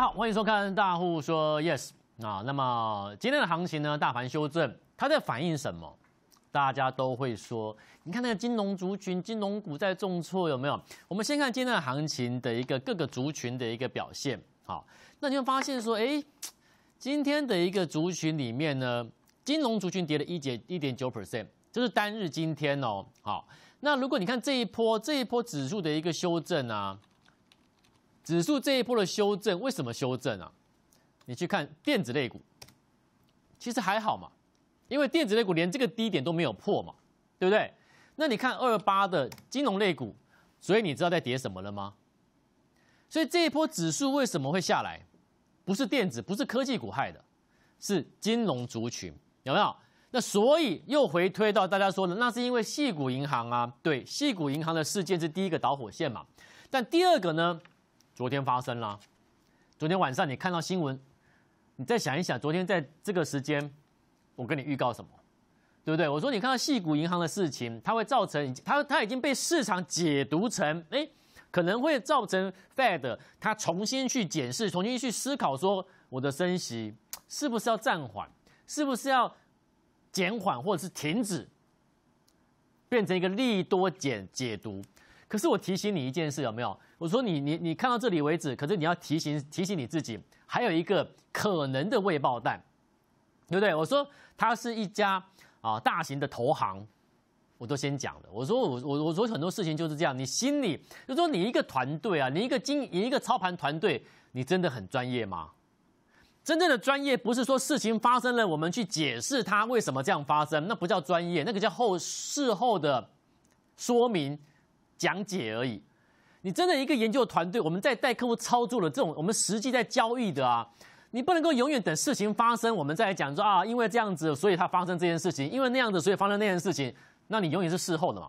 好，欢迎收看《大户说 Yes》啊。那么今天的行情呢？大盘修正，它在反映什么？大家都会说，你看那个金融族群、金融股在重挫，有没有？我们先看今天的行情的一个各个族群的一个表现。好，那你会发现说，哎，今天的一个族群里面呢，金融族群跌了一点一点九 percent，这是单日今天哦。好，那如果你看这一波，这一波指数的一个修正啊。指数这一波的修正，为什么修正啊？你去看电子类股，其实还好嘛，因为电子类股连这个低点都没有破嘛，对不对？那你看二八的金融类股，所以你知道在跌什么了吗？所以这一波指数为什么会下来？不是电子，不是科技股害的，是金融族群有没有？那所以又回推到大家说的，那是因为细股银行啊，对，细股银行的事件是第一个导火线嘛，但第二个呢？昨天发生了，昨天晚上你看到新闻，你再想一想，昨天在这个时间，我跟你预告什么，对不对？我说你看到细谷银行的事情，它会造成，它它已经被市场解读成，哎，可能会造成 Fed 它重新去检视，重新去思考，说我的升息是不是要暂缓，是不是要减缓或者是停止，变成一个利多减解读。可是我提醒你一件事，有没有？我说你你你看到这里为止，可是你要提醒提醒你自己，还有一个可能的未爆弹，对不对？我说它是一家啊大型的投行，我都先讲了。我说我我我说很多事情就是这样，你心里就说你一个团队啊，你一个经你一个操盘团队，你真的很专业吗？真正的专业不是说事情发生了，我们去解释它为什么这样发生，那不叫专业，那个叫后事后的说明。讲解而已，你真的一个研究团队，我们在带客户操作的这种，我们实际在交易的啊，你不能够永远等事情发生，我们再来讲说啊，因为这样子，所以他发生这件事情，因为那样子，所以发生那件事情，那你永远是事后的嘛，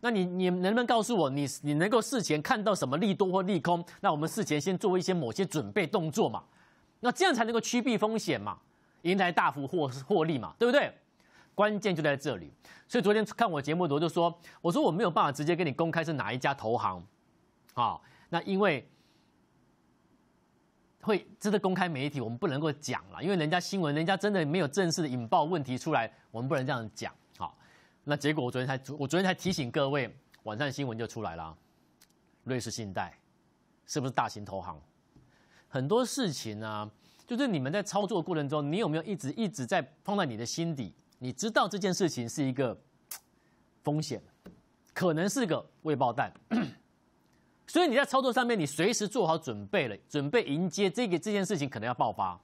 那你你能不能告诉我，你你能够事前看到什么利多或利空，那我们事前先做一些某些准备动作嘛，那这样才能够趋避风险嘛，迎来大幅获获利嘛，对不对？关键就在这里，所以昨天看我节目的时候就说，我说我没有办法直接跟你公开是哪一家投行，啊，那因为会真的公开媒体我们不能够讲了，因为人家新闻人家真的没有正式的引爆问题出来，我们不能这样讲。好，那结果我昨天才我昨天才提醒各位，晚上新闻就出来了，瑞士信贷是不是大型投行？很多事情啊，就是你们在操作过程中，你有没有一直一直在放在你的心底？你知道这件事情是一个 风险，可能是个未爆弹，所以你在操作上面，你随时做好准备了，准备迎接这个这件事情可能要爆发。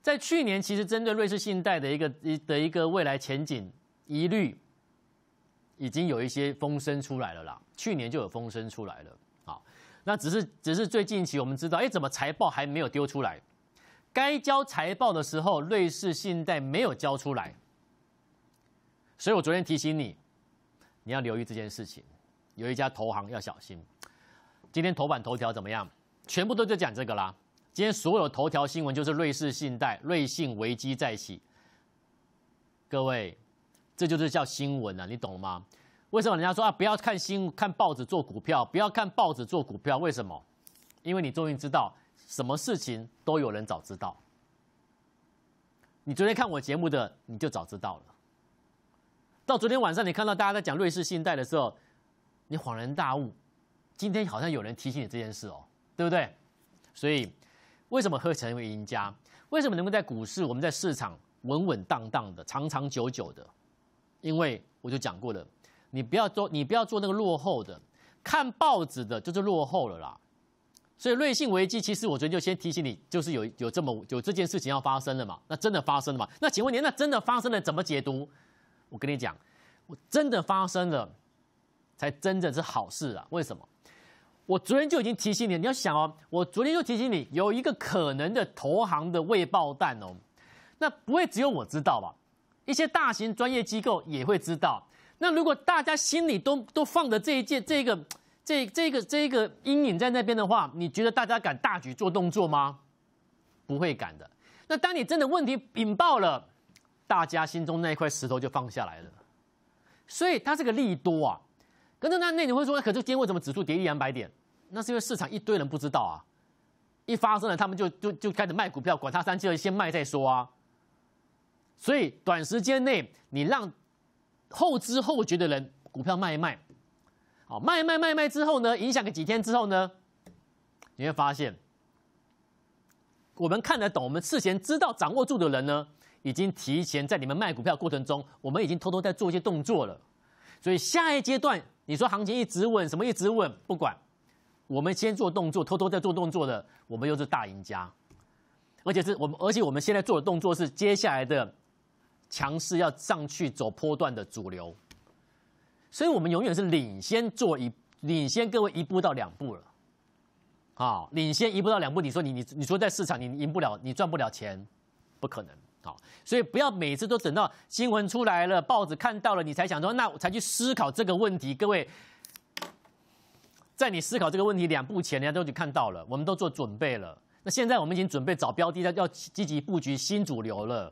在去年，其实针对瑞士信贷的一个的一个未来前景疑虑，已经有一些风声出来了啦。去年就有风声出来了，好，那只是只是最近期我们知道，哎，怎么财报还没有丢出来？该交财报的时候，瑞士信贷没有交出来，所以我昨天提醒你，你要留意这件事情。有一家投行要小心。今天头版头条怎么样？全部都在讲这个啦。今天所有头条新闻就是瑞士信贷瑞信危机再起。各位，这就是叫新闻啊，你懂了吗？为什么人家说啊，不要看新看报纸做股票，不要看报纸做股票？为什么？因为你终于知道。什么事情都有人早知道。你昨天看我节目的，你就早知道了。到昨天晚上，你看到大家在讲瑞士信贷的时候，你恍然大悟，今天好像有人提醒你这件事哦，对不对？所以，为什么会成为赢家？为什么能够在股市，我们在市场稳稳当当的、长长久久的？因为我就讲过了，你不要做，你不要做那个落后的，看报纸的就是落后了啦。所以瑞信危机，其实我昨天就先提醒你，就是有有这么有这件事情要发生了嘛？那真的发生了嘛？那请问您，那真的发生了怎么解读？我跟你讲，我真的发生了，才真的是好事啊！为什么？我昨天就已经提醒你，你要想哦，我昨天就提醒你有一个可能的投行的未爆弹哦，那不会只有我知道吧？一些大型专业机构也会知道。那如果大家心里都都放着这一件这个。这这个这个阴影在那边的话，你觉得大家敢大举做动作吗？不会敢的。那当你真的问题引爆了，大家心中那一块石头就放下来了。所以它是个利多啊。可是那那你会说，可是今天为什么指数跌一两百点？那是因为市场一堆人不知道啊。一发生了，他们就就就开始卖股票，管他三七二先卖再说啊。所以短时间内，你让后知后觉的人股票卖一卖。好，卖卖卖卖之后呢，影响个几天之后呢，你会发现，我们看得懂、我们事先知道、掌握住的人呢，已经提前在你们卖股票过程中，我们已经偷偷在做一些动作了。所以下一阶段，你说行情一直稳，什么一直稳，不管，我们先做动作，偷偷在做动作的，我们又是大赢家，而且是我们，而且我们现在做的动作是接下来的强势要上去走波段的主流。所以，我们永远是领先做一领先各位一步到两步了，啊，领先一步到两步，你说你你你说在市场你赢不了，你赚不了钱，不可能啊！所以不要每次都等到新闻出来了，报纸看到了，你才想说那才去思考这个问题。各位，在你思考这个问题两步前，人家都已经看到了，我们都做准备了。那现在我们已经准备找标的，要要积极布局新主流了，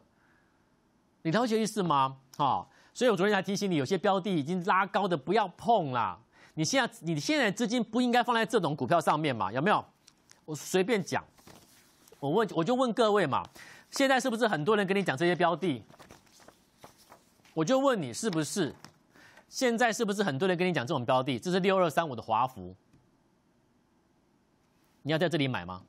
你了解意思吗？啊？所以我昨天才提醒你，有些标的已经拉高的不要碰啦。你现在，你现在资金不应该放在这种股票上面嘛？有没有？我随便讲，我问，我就问各位嘛，现在是不是很多人跟你讲这些标的？我就问你，是不是？现在是不是很多人跟你讲这种标的？这是六二三五的华孚，你要在这里买吗？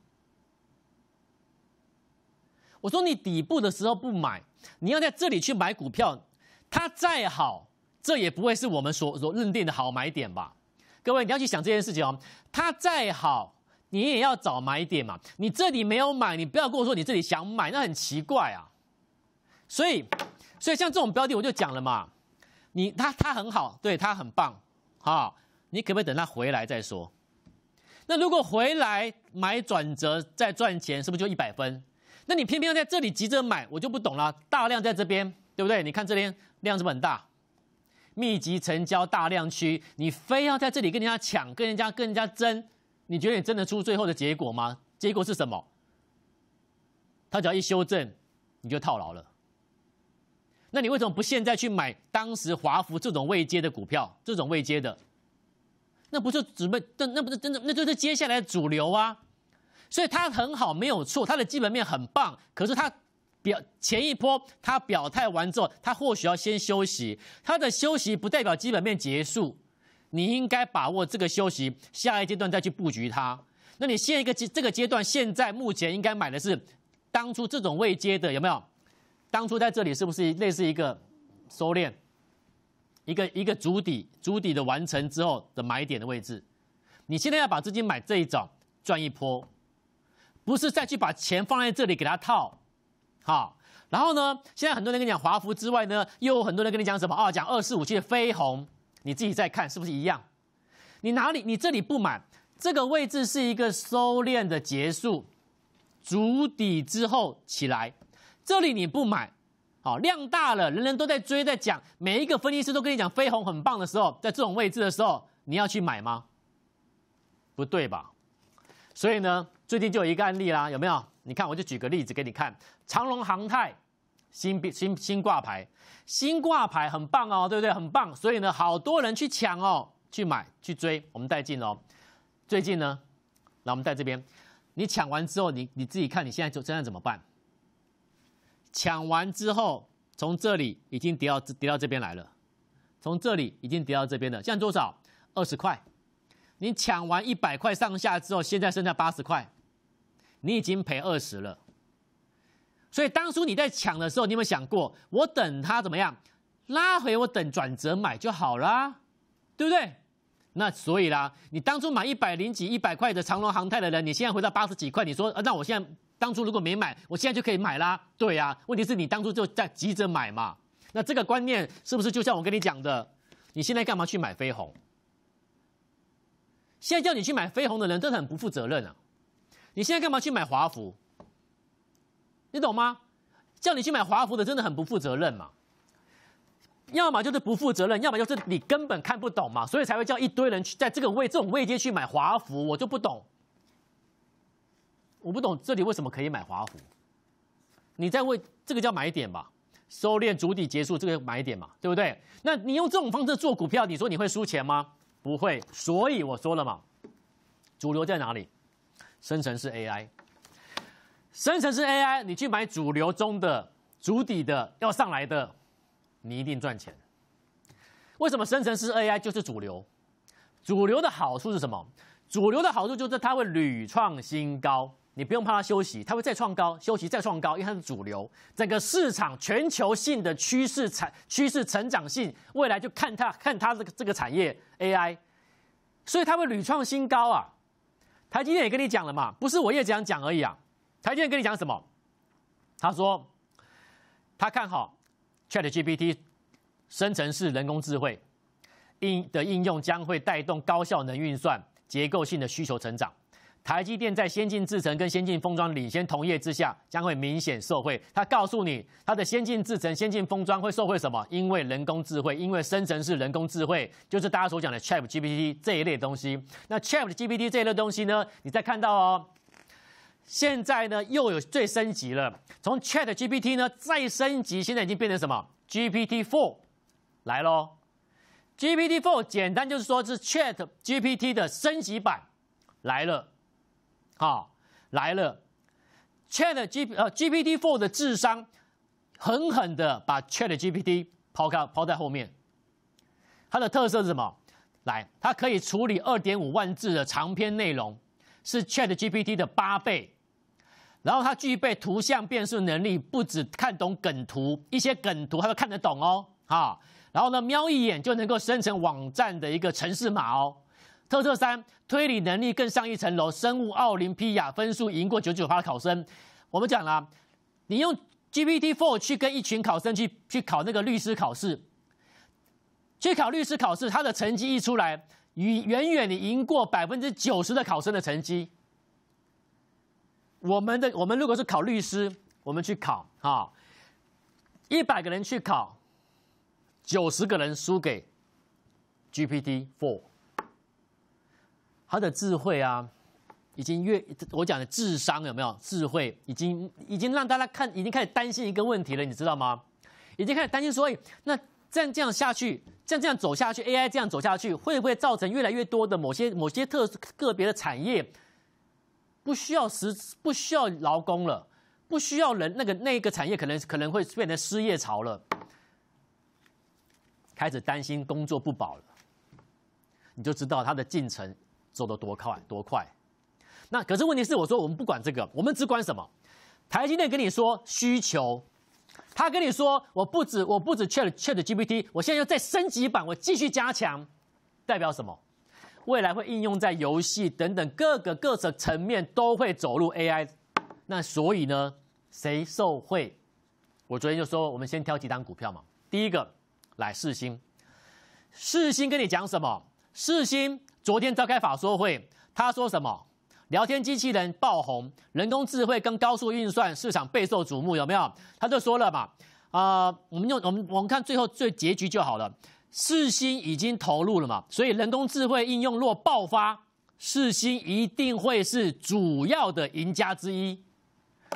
我说你底部的时候不买，你要在这里去买股票。它再好，这也不会是我们所所认定的好买点吧？各位，你要去想这件事情哦。它再好，你也要找买点嘛。你这里没有买，你不要跟我说你这里想买，那很奇怪啊。所以，所以像这种标的，我就讲了嘛。你它它很好，对它很棒，哈。你可不可以等它回来再说？那如果回来买转折再赚钱，是不是就一百分？那你偏偏要在这里急着买，我就不懂了。大量在这边，对不对？你看这边。量这么很大，密集成交大量区，你非要在这里跟人家抢、跟人家跟人家争，你觉得你争得出最后的结果吗？结果是什么？他只要一修正，你就套牢了。那你为什么不现在去买当时华孚这种未接的股票？这种未接的，那不是准备？那那不是真的？那就是接下来主流啊。所以它很好，没有错，它的基本面很棒，可是它。表前一波，他表态完之后，他或许要先休息。他的休息不代表基本面结束，你应该把握这个休息，下一阶段再去布局它。那你现一个这这个阶段，现在目前应该买的是当初这种未接的有没有？当初在这里是不是类似一个收敛，一个一个足底足底的完成之后的买点的位置？你现在要把资金买这一种赚一波，不是再去把钱放在这里给他套。好，然后呢？现在很多人跟你讲华富之外呢，又有很多人跟你讲什么？哦，讲二四五七的飞鸿，你自己再看是不是一样？你哪里？你这里不买，这个位置是一个收敛的结束，足底之后起来，这里你不买，好量大了，人人都在追，在讲，每一个分析师都跟你讲飞鸿很棒的时候，在这种位置的时候，你要去买吗？不对吧？所以呢，最近就有一个案例啦，有没有？你看，我就举个例子给你看，长隆航泰新新新挂牌，新挂牌很棒哦，对不对？很棒，所以呢，好多人去抢哦，去买去追，我们带进哦。最近呢，那我们在这边，你抢完之后，你你自己看，你现在就现在怎么办？抢完之后，从这里已经跌到跌到这边来了，从这里已经跌到这边了，现在多少？二十块。你抢完一百块上下之后，现在剩下八十块。你已经赔二十了，所以当初你在抢的时候，你有没有想过，我等它怎么样拉回，我等转折买就好啦，对不对？那所以啦，你当初买一百零几、一百块的长隆航泰的人，你现在回到八十几块，你说，那我现在当初如果没买，我现在就可以买啦，对呀？问题是你当初就在急着买嘛，那这个观念是不是就像我跟你讲的？你现在干嘛去买飞鸿？现在叫你去买飞鸿的人，真的很不负责任啊！你现在干嘛去买华福？你懂吗？叫你去买华福的真的很不负责任嘛？要么就是不负责任，要么就是你根本看不懂嘛，所以才会叫一堆人去在这个位、这种位阶去买华福。我就不懂，我不懂这里为什么可以买华福？你在为这个叫买点吧，收敛、主底结束这个买点嘛，对不对？那你用这种方式做股票，你说你会输钱吗？不会。所以我说了嘛，主流在哪里？生成式 AI，生成式 AI，你去买主流中的主底的要上来的，你一定赚钱。为什么生成式 AI 就是主流？主流的好处是什么？主流的好处就是它会屡创新高，你不用怕它休息，它会再创高，休息再创高，因为它是主流，整个市场全球性的趋势产趋势成长性，未来就看它看它这个这个产业 AI，所以它会屡创新高啊。台积电也跟你讲了嘛，不是我叶子阳讲而已啊，台积电跟你讲什么？他说，他看好 ChatGPT 生成式人工智慧应的应用将会带动高效能运算结构性的需求成长。台积电在先进制程跟先进封装领先同业之下，将会明显受惠。他告诉你，它的先进制程、先进封装会受惠什么？因为人工智慧，因为生成式人工智慧，就是大家所讲的 Chat GPT 这一类东西。那 Chat GPT 这一类东西呢？你再看到哦，现在呢又有最升级了，从 Chat GPT 呢再升级，现在已经变成什么？GPT Four 来喽。GPT Four 简单就是说是 Chat GPT 的升级版来了。啊，来了，Chat G 呃 g p t Four 的智商狠狠的把 Chat GPT 抛开抛在后面。它的特色是什么？来，它可以处理二点五万字的长篇内容，是 Chat GPT 的八倍。然后它具备图像辨识能力，不只看懂梗图，一些梗图它都看得懂哦。哈，然后呢，瞄一眼就能够生成网站的一个程式码哦。特色三，推理能力更上一层楼。生物奥林匹亚分数赢过九九八的考生，我们讲了，你用 GPT Four 去跟一群考生去去考那个律师考试，去考律师考试，他的成绩一出来，你远远你赢过百分之九十的考生的成绩。我们的我们如果是考律师，我们去考啊，一百个人去考，九十个人输给 GPT Four。他的智慧啊，已经越我讲的智商有没有智慧，已经已经让大家看，已经开始担心一个问题了，你知道吗？已经开始担心说，哎，那这样这样下去，这样这样走下去，AI 这样走下去，会不会造成越来越多的某些某些特个别的产业不需要实不需要劳工了，不需要人，那个那个产业可能可能会变成失业潮了，开始担心工作不保了，你就知道它的进程。走得多快，多快？那可是问题是，我说我们不管这个，我们只管什么？台积电跟你说需求，他跟你说我不止我不止 Chat Chat GPT，我现在又在升级版，我继续加强，代表什么？未来会应用在游戏等等各个各层层面都会走入 AI。那所以呢，谁受惠？我昨天就说，我们先挑几单股票嘛。第一个，来世新，世新跟你讲什么？世新。昨天召开法说会，他说什么？聊天机器人爆红，人工智慧跟高速运算市场备受瞩目，有没有？他就说了嘛，啊，我们用我们我们看最后最结局就好了。四星已经投入了嘛，所以人工智慧应用若爆发，四星一定会是主要的赢家之一。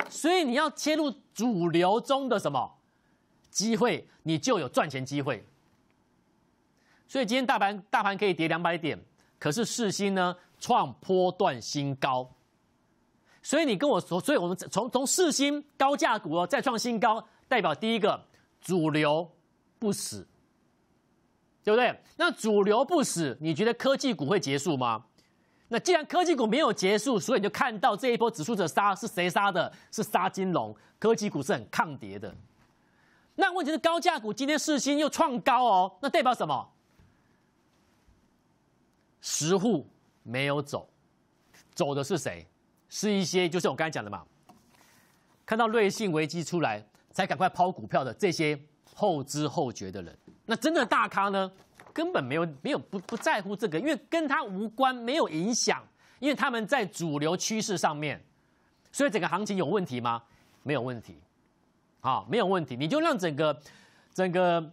所以你要切入主流中的什么机会，你就有赚钱机会。所以今天大盘大盘可以跌两百点。可是市新呢创波段新高，所以你跟我说，所以我们从从市新高价股哦再创新高，代表第一个主流不死，对不对？那主流不死，你觉得科技股会结束吗？那既然科技股没有结束，所以你就看到这一波指数者杀是谁杀的？是杀金融，科技股是很抗跌的。那问题是高价股今天市新又创高哦，那代表什么？十户没有走，走的是谁？是一些，就是我刚才讲的嘛，看到瑞幸危机出来，才赶快抛股票的这些后知后觉的人。那真的大咖呢？根本没有，没有不不在乎这个，因为跟他无关，没有影响，因为他们在主流趋势上面。所以整个行情有问题吗？没有问题，啊，没有问题。你就让整个，整个。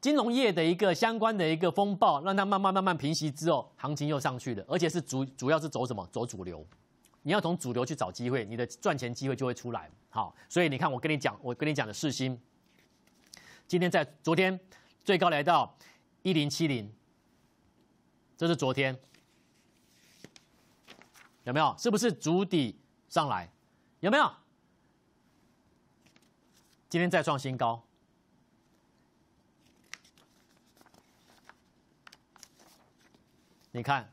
金融业的一个相关的一个风暴，让它慢慢慢慢平息之后，行情又上去了，而且是主主要是走什么？走主流，你要从主流去找机会，你的赚钱机会就会出来。好，所以你看，我跟你讲，我跟你讲的市芯，今天在昨天最高来到一零七零，这是昨天有没有？是不是主底上来？有没有？今天再创新高。你看，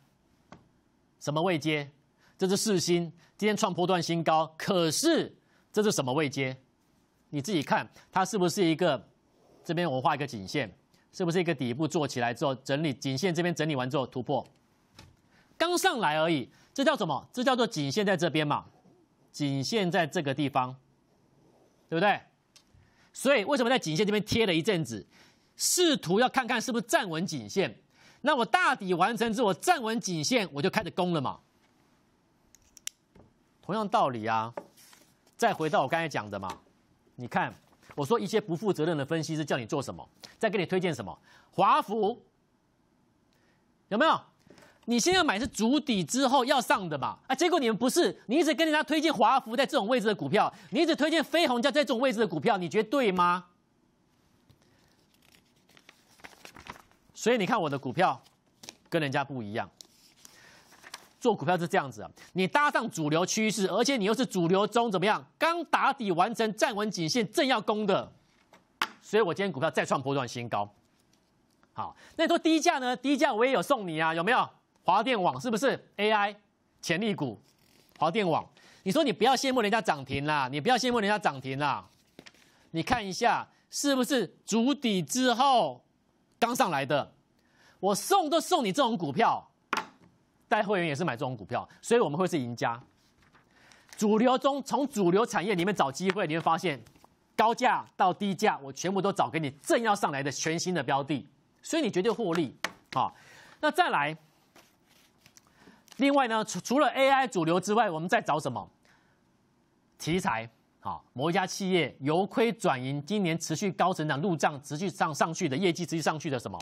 什么位阶？这是四星，今天创波段新高。可是这是什么位阶？你自己看，它是不是一个？这边我画一个颈线，是不是一个底部做起来之后整理？颈线这边整理完之后突破，刚上来而已。这叫什么？这叫做颈线在这边嘛？颈线在这个地方，对不对？所以为什么在颈线这边贴了一阵子，试图要看看是不是站稳颈线？那我大底完成之后我站稳颈线，我就开始攻了嘛。同样道理啊，再回到我刚才讲的嘛。你看，我说一些不负责任的分析师叫你做什么？再给你推荐什么？华福有没有？你现在买是足底之后要上的嘛？啊，结果你们不是？你一直跟着他推荐华福在这种位置的股票，你一直推荐飞鸿叫在这种位置的股票，你觉得对吗？所以你看我的股票跟人家不一样，做股票是这样子啊，你搭上主流趋势，而且你又是主流中怎么样，刚打底完成，站稳颈线，正要攻的，所以我今天股票再创波段新高。好，那你说低价呢？低价我也有送你啊，有没有？华电网是不是 AI 潜力股？华电网，你说你不要羡慕人家涨停啦，你不要羡慕人家涨停啦，你看一下是不是筑底之后？刚上来的，我送都送你这种股票，带会员也是买这种股票，所以我们会是赢家。主流中从主流产业里面找机会，你会发现高价到低价，我全部都找给你正要上来的全新的标的，所以你绝对获利啊。那再来，另外呢，除除了 AI 主流之外，我们在找什么题材？啊，某一家企业由亏转盈，今年持续高成长，入账持续上上去的业绩，持续上去的什么？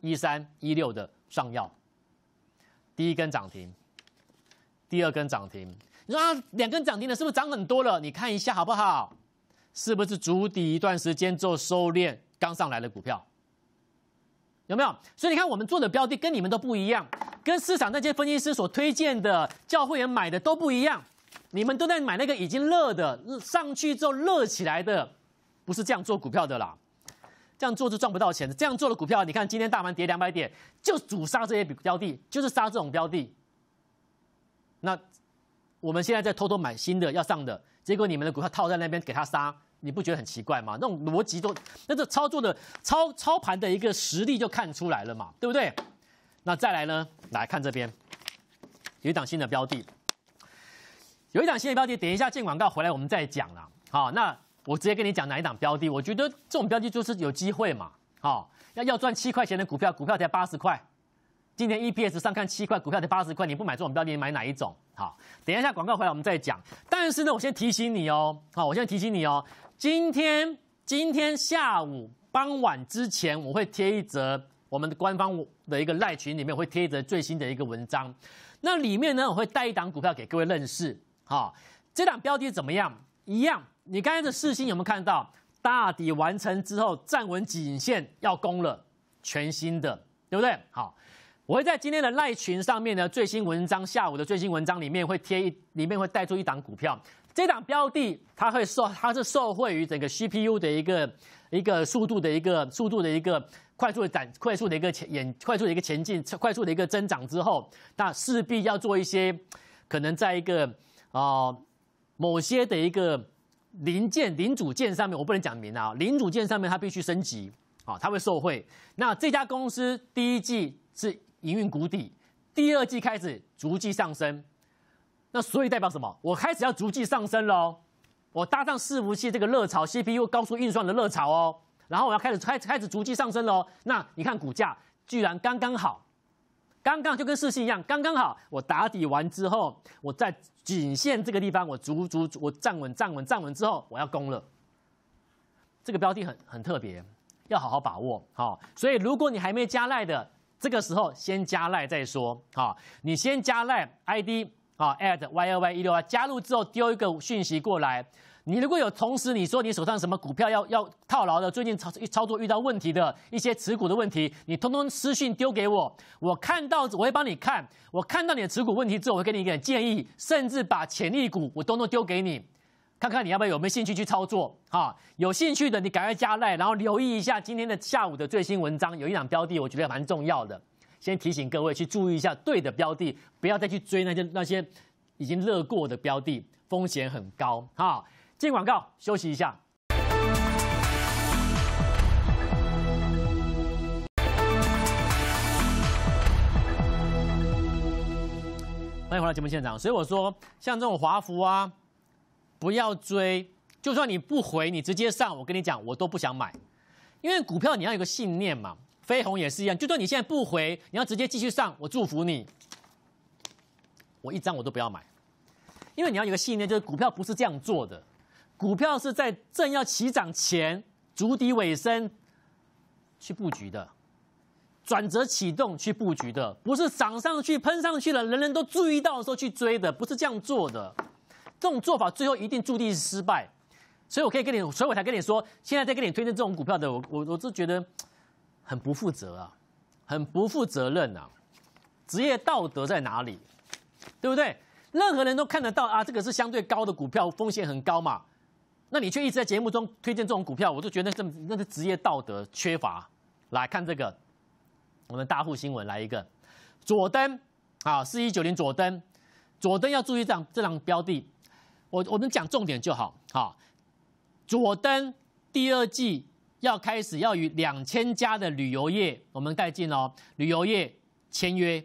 一三一六的上药，第一根涨停，第二根涨停，你说两根涨停的，是不是涨很多了？你看一下好不好？是不是足底一段时间做收敛，刚上来的股票有没有？所以你看我们做的标的跟你们都不一样，跟市场那些分析师所推荐的教会员买的都不一样。你们都在买那个已经热的，上去之后热起来的，不是这样做股票的啦，这样做就赚不到钱。的。这样做的股票，你看今天大盘跌两百点，就主杀这些标的，就是杀这种标的。那我们现在在偷偷买新的要上的，结果你们的股票套在那边给他杀，你不觉得很奇怪吗？那种逻辑都，那这操作的操操盘的一个实力就看出来了嘛，对不对？那再来呢，来看这边有一档新的标的。有一档新的标的，等一下进广告回来，我们再讲啦。好，那我直接跟你讲哪一档标的。我觉得这种标的就是有机会嘛。好，要要赚七块钱的股票，股票才八十块。今天 EPS 上看七块，股票才八十块，你不买这种标的，你买哪一种？好，等一下广告回来我们再讲。但是呢，我先提醒你哦，好，我先提醒你哦，今天今天下午傍晚之前，我会贴一则我们的官方的一个赖群里面会贴一则最新的一个文章。那里面呢，我会带一档股票给各位认识。好，这档标的怎么样？一样，你刚才的四星有没有看到？大底完成之后，站稳颈线要攻了，全新的，对不对？好，我会在今天的赖群上面呢，最新文章下午的最新文章里面会贴一，里面会带出一档股票。这档标的，它会受，它是受惠于整个 CPU 的一个一个速度的一个速度的一个快速的展，快速的一个前，快速的一个前进，快速的一个增长之后，那势必要做一些可能在一个。啊，某些的一个零件、零组件上面，我不能讲名啊。零组件上面，它必须升级啊，它会受贿。那这家公司第一季是营运谷底，第二季开始逐季上升。那所以代表什么？我开始要逐季上升喽，我搭上伺服器这个热潮、CPU 高速运算的热潮哦，然后我要开始开开始逐季上升喽。那你看股价居然刚刚好。刚刚就跟试戏一样，刚刚好。我打底完之后，我在颈线这个地方，我足足我站稳、站稳、站稳之后，我要攻了。这个标的很很特别，要好好把握。好，所以如果你还没加赖的，这个时候先加赖再说。好，你先加赖，ID 啊，add y 二 y 一六二加入之后丢一个讯息过来。你如果有同时，你说你手上什么股票要要套牢的，最近操操作遇到问题的一些持股的问题，你通通私讯丢给我，我看到我会帮你看。我看到你的持股问题之后，我会给你一点建议，甚至把潜力股我通通丢给你，看看你要不要有没有兴趣去操作。哈，有兴趣的你赶快加赖，然后留意一下今天的下午的最新文章，有一两标的我觉得蛮重要的。先提醒各位去注意一下对的标的，不要再去追那些那些已经热过的标的，风险很高。哈。进广告，休息一下。欢迎回到节目现场，所以我说，像这种华服啊，不要追。就算你不回，你直接上，我跟你讲，我都不想买。因为股票你要有个信念嘛，飞鸿也是一样。就算你现在不回，你要直接继续上，我祝福你。我一张我都不要买，因为你要有个信念，就是股票不是这样做的。股票是在正要起涨前、足底尾声去布局的，转折启动去布局的，不是涨上去、喷上去了，人人都注意到的时候去追的，不是这样做的。这种做法最后一定注定失败，所以我可以跟你，所以我才跟你说，现在在跟你推荐这种股票的，我我我是觉得很不负责啊，很不负责任啊，职业道德在哪里？对不对？任何人都看得到啊，这个是相对高的股票，风险很高嘛。那你却一直在节目中推荐这种股票，我就觉得这那是职业道德缺乏。来看这个，我们大户新闻来一个，左登啊，四一九零左登，左登要注意这这张标的。我我们讲重点就好，好，左登第二季要开始要与两千家的旅游业，我们带进哦，旅游业签约。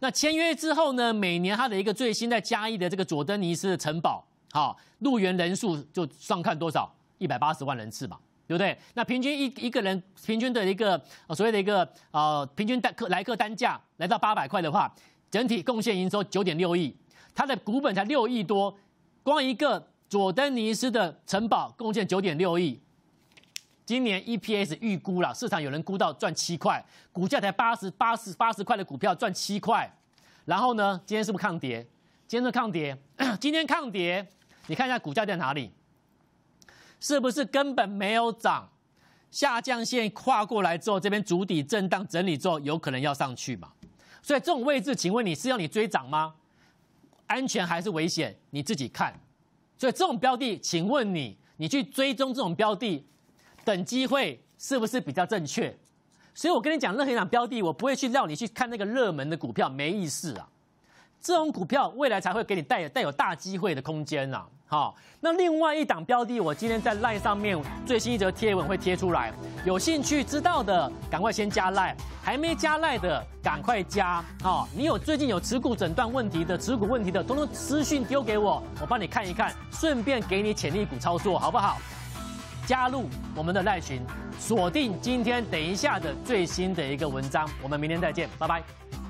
那签约之后呢，每年它的一个最新在加一的这个左登尼斯的城堡。好，入园人数就上看多少一百八十万人次嘛，对不对？那平均一一个人平均的一个所谓的一个呃平均单客来客单价来到八百块的话，整体贡献营收九点六亿，它的股本才六亿多，光一个佐登尼斯的城堡贡献九点六亿，今年 E P S 预估了，市场有人估到赚七块，股价才八十八十八十块的股票赚七块，然后呢，今天是不是抗跌？今天是抗跌，今天抗跌。你看一下股价在哪里，是不是根本没有涨？下降线跨过来之后，这边主底震荡整理之后，有可能要上去嘛？所以这种位置，请问你是要你追涨吗？安全还是危险？你自己看。所以这种标的，请问你，你去追踪这种标的，等机会是不是比较正确？所以我跟你讲，任何一场标的，我不会去让你去看那个热门的股票，没意思啊！这种股票未来才会给你带带有大机会的空间啊！好，那另外一档标的，我今天在赖上面最新一则贴文会贴出来，有兴趣知道的赶快先加赖，还没加赖的赶快加，好，你有最近有持股诊断问题的，持股问题的，通通私讯丢给我，我帮你看一看，顺便给你潜力股操作好不好？加入我们的赖群，锁定今天等一下的最新的一个文章，我们明天再见，拜拜。